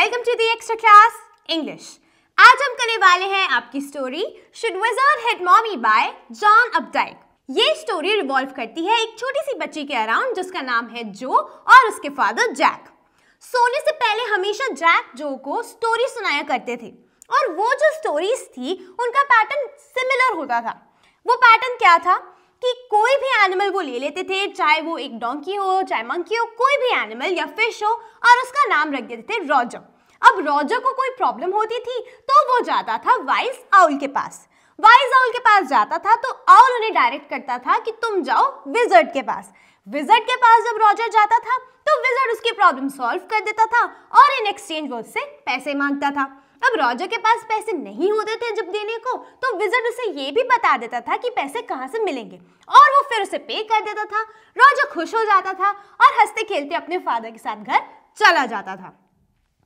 Welcome to the extra class English आज हम करने वाले हैं आपकी story should wizard hit mommy by John Updike ये स्टोरी रिवॉल्व करती है एक छोटी सी बच्ची के अराउंड जिसका नाम है जो और उसके फादर जैक सोने से पहले हमेशा जैक जो को स्टोरी सुनाया करते थे और वो जो स्टोरीज थी उनका पैटर्न सिमिलर होता था वो पैटर्न क्या था कि कोई भी एनिमल वो ले लेते थे चाहे वो एक डोंकी हो चाहे मंकी हो कोई भी एनिमल या फिश हो और उसका नाम रख देते थे रॉजर अब रॉजर को कोई प्रॉब्लम होती थी तो वो जाता था वाइस आउल के पास वाइज आउल के पास जाता था तो आउल उन्हें डायरेक्ट करता था कि तुम जाओ विजर्ड के पास विजर्ड के पास जब रॉजर जाता था तो विजर्ड उसकी प्रॉब्लम सॉल्व कर देता था और इन एक्सचेंज वो उससे पैसे मांगता था अब रॉजर के पास पैसे नहीं होते थे जब देने को तो विजर्ड उसे ये भी बता देता था कि पैसे कहाँ से मिलेंगे और वो फिर उसे पे कर देता था रॉजर खुश हो जाता था और हंसते खेलते अपने फादर के साथ घर चला जाता था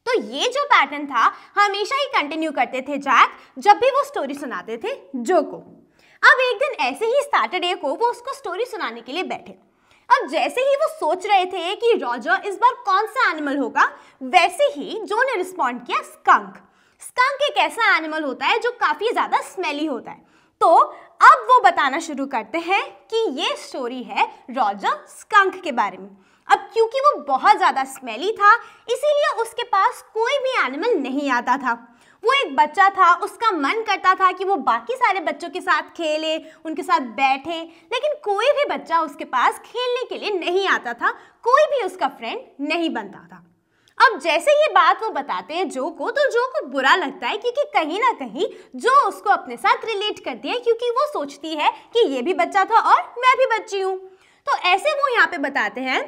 तो ये जो पैटर्न था हमेशा ही कंटिन्यू करते थे जैक जब भी वो स्टोरी सुनाते थे जो को अब एक दिन ऐसे ही सैटरडे को वो उसको स्टोरी सुनाने के लिए बैठे अब जैसे ही वो सोच रहे थे कि रॉजर इस बार कौन सा एनिमल होगा वैसे ही जो ने रिस्पॉन्ड किया स्कंक स्कंक एक ऐसा एनिमल होता है जो काफ़ी ज़्यादा स्मेली होता है तो अब वो बताना शुरू करते हैं कि ये स्टोरी है रॉजर स्कंक के बारे में अब क्योंकि वो बहुत ज़्यादा स्मेली था इसीलिए उसके पास कोई भी एनिमल नहीं आता था वो एक बच्चा था उसका मन करता था कि वो बाकी सारे बच्चों के साथ खेले उनके साथ बैठे लेकिन कोई भी बच्चा उसके पास खेलने के लिए नहीं आता था कोई भी उसका फ्रेंड नहीं बनता था अब जैसे ये बात वो बताते हैं जो को तो जो को बुरा लगता है क्योंकि कहीं ना कहीं जो उसको अपने साथ रिलेट करती है क्योंकि वो सोचती है कि ये भी बच्चा था और मैं भी बच्ची हूँ तो ऐसे वो यहाँ पे बताते हैं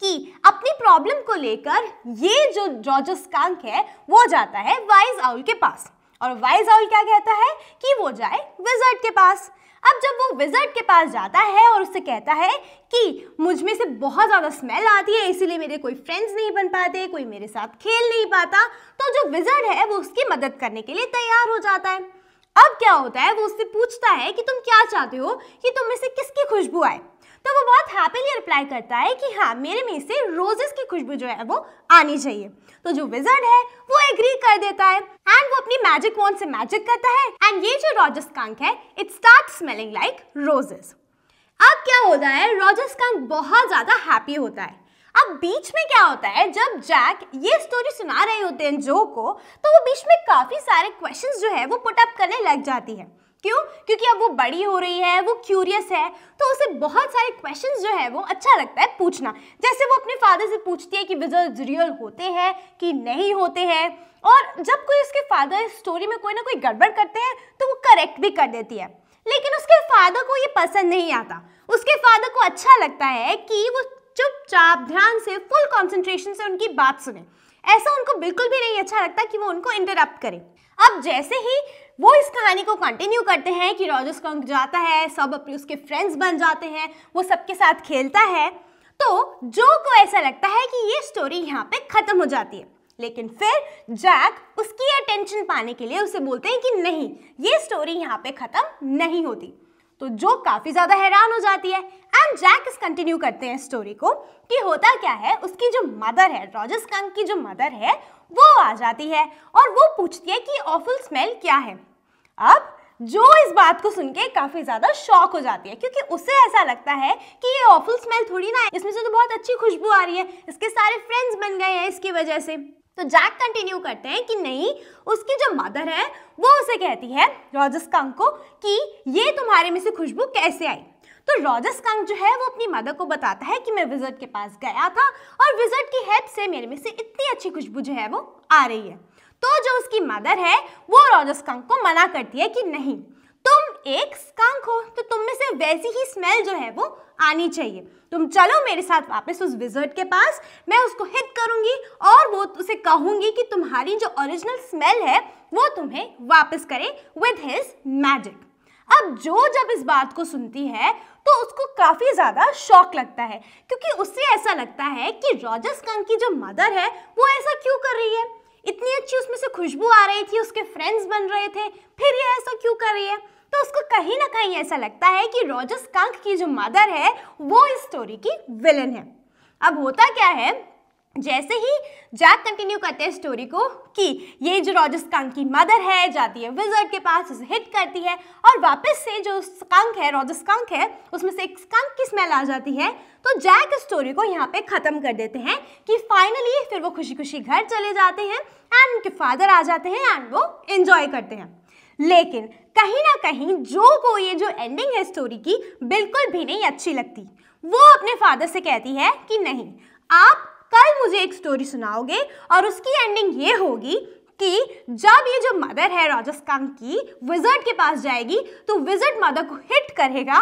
कि अपनी प्रॉब्लम को लेकर ये जो जॉर्जस कांक है वो जाता है वाइज आउल के पास और वाइज आउल क्या कहता है कि वो जाए विजर्ट के पास अब जब वो विजर्ड के पास जाता है और उससे कहता है कि मुझ में से बहुत ज़्यादा स्मेल आती है इसीलिए मेरे कोई फ्रेंड्स नहीं बन पाते कोई मेरे साथ खेल नहीं पाता तो जो विजर्ड है वो उसकी मदद करने के लिए तैयार हो जाता है अब क्या होता है वो उससे पूछता है कि तुम क्या चाहते हो कि तुम में से किसकी खुशबू आए तो वो बहुत हैप्पीली रिप्लाई करता है कि हाँ मेरे में से रोजेस की खुशबू जो है वो आनी चाहिए तो जो विजर्ड है वो एग्री कर देता है एंड वो अपनी मैजिक वॉन्ड से मैजिक करता है एंड ये जो रोजस कांक है it start smelling like roses अब क्या होता है रोजस कांक बहुत ज़्यादा हैप्पी होता है अब बीच में क्या होता है जब जैक ये स्टोरी सुना रहे होते हैं जो को तो वो बीच में काफ़ी सारे क्वेश्चंस जो है वो पुट अप करने लग जाती है क्यों क्योंकि अब वो बड़ी हो रही है वो क्यूरियस है तो उसे बहुत सारे क्वेश्चंस जो है वो अच्छा लगता है पूछना जैसे वो अपने फादर से पूछती है कि विजर्ड्स रियल होते हैं कि नहीं होते हैं और जब कोई उसके फादर स्टोरी में कोई ना कोई गड़बड़ करते हैं तो वो करेक्ट भी कर देती है लेकिन उसके फादर को ये पसंद नहीं आता उसके फादर को अच्छा लगता है कि वो चुपचाप ध्यान से फुल कंसंट्रेशन से उनकी बात सुने ऐसा उनको बिल्कुल भी नहीं अच्छा लगता कि वो उनको इंटरप्ट करें अब जैसे ही वो इस कहानी को कंटिन्यू करते हैं कि रॉजर्स स्कंक जाता है सब अपने उसके फ्रेंड्स बन जाते हैं वो सबके साथ खेलता है तो जो को ऐसा लगता है कि ये स्टोरी यहाँ पे ख़त्म हो जाती है लेकिन फिर जैक उसकी अटेंशन पाने के लिए उसे बोलते हैं कि नहीं ये स्टोरी यहाँ पे ख़त्म नहीं होती तो जो काफ़ी ज़्यादा हैरान हो जाती है एंड जैक इस कंटिन्यू करते हैं स्टोरी को कि होता क्या है उसकी जो मदर है रॉजर्स कंग की जो मदर है वो आ जाती है और वो पूछती है कि ऑफुल स्मेल क्या है अब जो इस बात को सुन के काफ़ी ज़्यादा शॉक हो जाती है क्योंकि उसे ऐसा लगता है कि ये ऑफुल स्मेल थोड़ी ना है इसमें से तो बहुत अच्छी खुशबू आ रही है इसके सारे फ्रेंड्स बन गए हैं इसकी वजह से तो जैक कंटिन्यू करते हैं कि नहीं उसकी जो मदर है वो उसे कहती है रॉजस कंक को कि ये तुम्हारे में से खुशबू कैसे आई तो रॉजस कंक जो है वो अपनी मदर को बताता है कि मैं विजर्ट के पास गया था और विजर्ट की हेल्प से मेरे में से इतनी अच्छी खुशबू जो है वो आ रही है तो जो उसकी मदर है वो रॉजस कंक को मना करती है कि नहीं एक स्कंक हो तो तुम में से वैसी ही स्मेल जो है वो आनी चाहिए तुम चलो मेरे साथ वापस उस विजर्ड के पास मैं उसको हिट करूंगी और वो उसे कहूंगी कि तुम्हारी जो ओरिजिनल स्मेल है वो तुम्हें वापस करे विद हिज मैजिक अब जो जब इस बात को सुनती है तो उसको काफ़ी ज़्यादा शौक लगता है क्योंकि उससे ऐसा लगता है कि रॉजर स्कंक की जो मदर है वो ऐसा क्यों कर रही है इतनी अच्छी उसमें से खुशबू आ रही थी उसके फ्रेंड्स बन रहे थे फिर ये ऐसा क्यों कर रही है तो उसको कहीं ना कहीं ऐसा लगता है कि रॉजर कंक की जो मदर है वो इस स्टोरी की विलन है अब होता क्या है जैसे ही जैक कंटिन्यू करते हैं स्टोरी को कि ये जो रॉजस कंक की मदर है जाती है विजर्ड के पास उसे हिट करती है और वापस से जो कंक है रॉजस कंक है उसमें से एक कंक की स्मेल आ जाती है तो जैक स्टोरी को यहाँ पे ख़त्म कर देते हैं कि फाइनली फिर वो खुशी खुशी घर चले जाते हैं एंड उनके फादर आ जाते हैं एंड वो इन्जॉय करते हैं लेकिन कहीं ना कहीं जो को ये जो एंडिंग है स्टोरी की बिल्कुल भी नहीं अच्छी लगती वो अपने फादर से कहती है कि नहीं आप कल मुझे एक स्टोरी सुनाओगे और उसकी एंडिंग ये होगी कि जब ये जो मदर है राजस्थान की विजर्ट के पास जाएगी तो विजर्ट मदर को हिट करेगा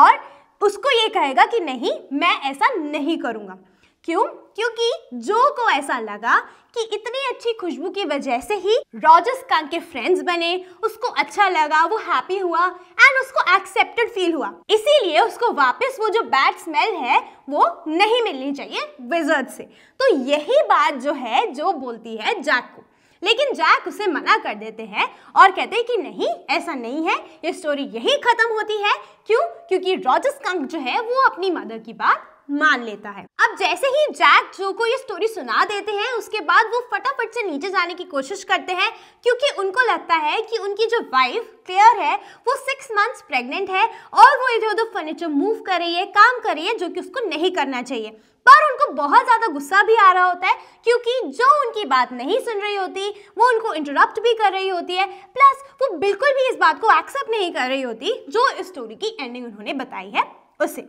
और उसको ये कहेगा कि नहीं मैं ऐसा नहीं करूँगा क्यों क्योंकि जो को ऐसा लगा कि इतनी अच्छी खुशबू की वजह से ही रॉजर्स कांग के फ्रेंड्स बने उसको अच्छा लगा वो हैप्पी हुआ एंड उसको एक्सेप्टेड फील हुआ इसीलिए उसको वापस वो जो बैड स्मेल है वो नहीं मिलनी चाहिए विजर्ड से तो यही बात जो है जो बोलती है जैक को लेकिन जैक उसे मना कर देते हैं और कहते हैं कि नहीं ऐसा नहीं है ये स्टोरी यही खत्म होती है क्यों क्योंकि रॉजस कंक जो है वो अपनी मदर की बात मान लेता है अब जैसे ही जैक जो को ये स्टोरी सुना देते हैं उसके बाद वो फटाफट से नीचे जाने की कोशिश करते हैं क्योंकि उनको लगता है कि उनकी जो वाइफ क्लियर है वो सिक्स मंथ्स प्रेग्नेंट है और वो इधर उधर फर्नीचर मूव कर रही है काम कर रही है जो कि उसको नहीं करना चाहिए पर उनको बहुत ज़्यादा गुस्सा भी आ रहा होता है क्योंकि जो उनकी बात नहीं सुन रही होती वो उनको इंटरप्ट भी कर रही होती है प्लस वो बिल्कुल भी इस बात को एक्सेप्ट नहीं कर रही होती जो इस स्टोरी की एंडिंग उन्होंने बताई है उसे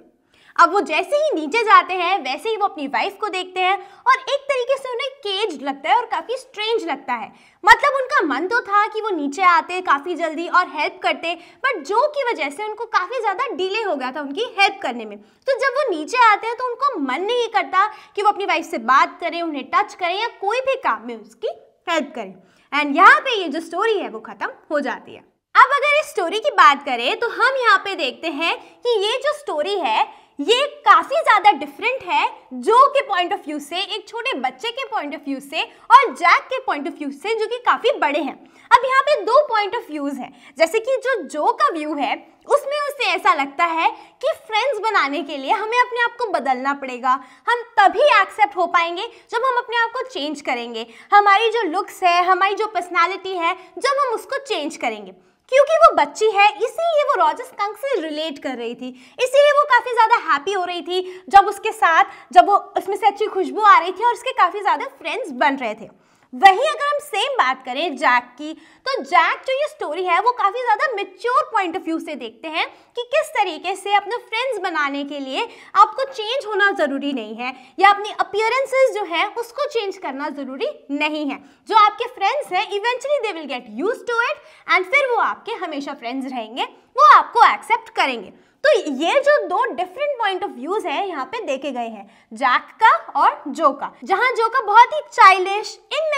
अब वो जैसे ही नीचे जाते हैं वैसे ही वो अपनी वाइफ को देखते हैं और एक तरीके से उन्हें केज लगता है और काफ़ी स्ट्रेंज लगता है मतलब उनका मन तो था कि वो नीचे आते काफ़ी जल्दी और हेल्प करते बट जो की वजह से उनको काफ़ी ज़्यादा डिले हो गया था उनकी हेल्प करने में तो जब वो नीचे आते हैं तो उनको मन नहीं करता कि वो अपनी वाइफ से बात करें उन्हें टच करें या कोई भी काम में उसकी हेल्प करें एंड यहाँ पे ये जो स्टोरी है वो ख़त्म हो जाती है अब अगर इस स्टोरी की बात करें तो हम यहाँ पे देखते हैं कि ये जो स्टोरी है ये काफ़ी ज़्यादा डिफरेंट है जो के पॉइंट ऑफ व्यू से एक छोटे बच्चे के पॉइंट ऑफ व्यू से और जैक के पॉइंट ऑफ व्यू से जो कि काफ़ी बड़े हैं अब यहाँ पे दो पॉइंट ऑफ व्यूज़ हैं जैसे कि जो जो का व्यू है उसमें उसे ऐसा लगता है कि फ्रेंड्स बनाने के लिए हमें अपने आप को बदलना पड़ेगा हम तभी एक्सेप्ट हो पाएंगे जब हम अपने आप को चेंज करेंगे हमारी जो लुक्स है हमारी जो पर्सनैलिटी है जब हम उसको चेंज करेंगे क्योंकि वो बच्ची है इसीलिए वो रॉजस कंक से रिलेट कर रही थी इसीलिए वो काफ़ी ज़्यादा हैप्पी हो रही थी जब उसके साथ जब वो उसमें से अच्छी खुशबू आ रही थी और उसके काफ़ी ज़्यादा फ्रेंड्स बन रहे थे वहीं अगर हम सेम बात करें जैक की तो जैक जो ये स्टोरी है वो काफ़ी ज़्यादा मेच्योर पॉइंट ऑफ व्यू से देखते हैं कि किस तरीके से अपने फ्रेंड्स बनाने के लिए आपको चेंज होना ज़रूरी नहीं है या अपनी अपियरेंसेज जो है उसको चेंज करना ज़रूरी नहीं है जो आपके फ्रेंड्स हैं eventually they will get use to it and फिर वो आपके हमेशा फ्रेंड्स रहेंगे वो आपको एक्सेप्ट करेंगे तो ये जो दो डिफरेंट पॉइंट ऑफ व्यूज है यहाँ पे देखे गए हैं जैक का और जो का जहाँ जो का बहुत ही childish in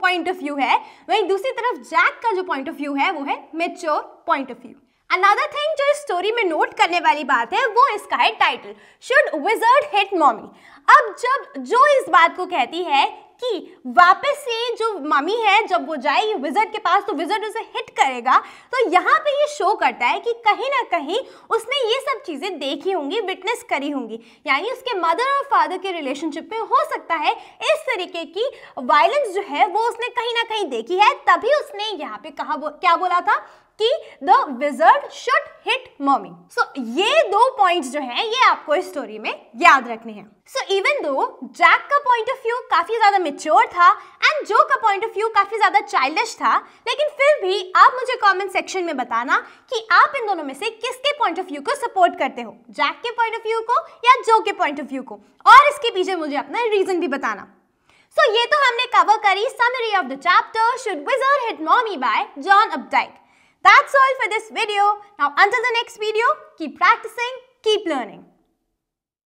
point of view है वहीं दूसरी तरफ जैक का जो पॉइंट ऑफ व्यू है वो है mature point of view another thing जो इस स्टोरी में नोट करने वाली बात है वो इसका है title should wizard hit mommy अब जब जो इस बात को कहती है कि वापस से जो मम्मी है जब वो जाएगी विजर्ड के पास तो विजर्ड उसे हिट करेगा तो यहाँ पे ये शो करता है कि कहीं ना कहीं उसने ये सब चीज़ें देखी होंगी विटनेस करी होंगी यानी उसके मदर और फादर के रिलेशनशिप में हो सकता है इस तरीके की वायलेंस जो है वो उसने कहीं ना कहीं देखी है तभी उसने यहाँ पे कहा वो क्या बोला था कि the wizard should hit mommy so ये दो पॉइंट्स जो हैं ये आपको इस स्टोरी में याद रखने हैं सो इवन दो जैक का पॉइंट ऑफ व्यू काफी ज्यादा मेच्योर था एंड जो का पॉइंट ऑफ व्यू काफी ज्यादा चाइल्डिश था लेकिन फिर भी आप मुझे कमेंट सेक्शन में बताना कि आप इन दोनों में से किसके पॉइंट ऑफ व्यू को सपोर्ट करते हो जैक के पॉइंट ऑफ व्यू को या जो के पॉइंट ऑफ व्यू को और इसके पीछे मुझे अपना रीजन भी बताना सो so, ये तो हमने कवर करी summary of the chapter should wizard hit mommy by John Updike That's all for this video. Now until the next video, keep practicing, keep learning.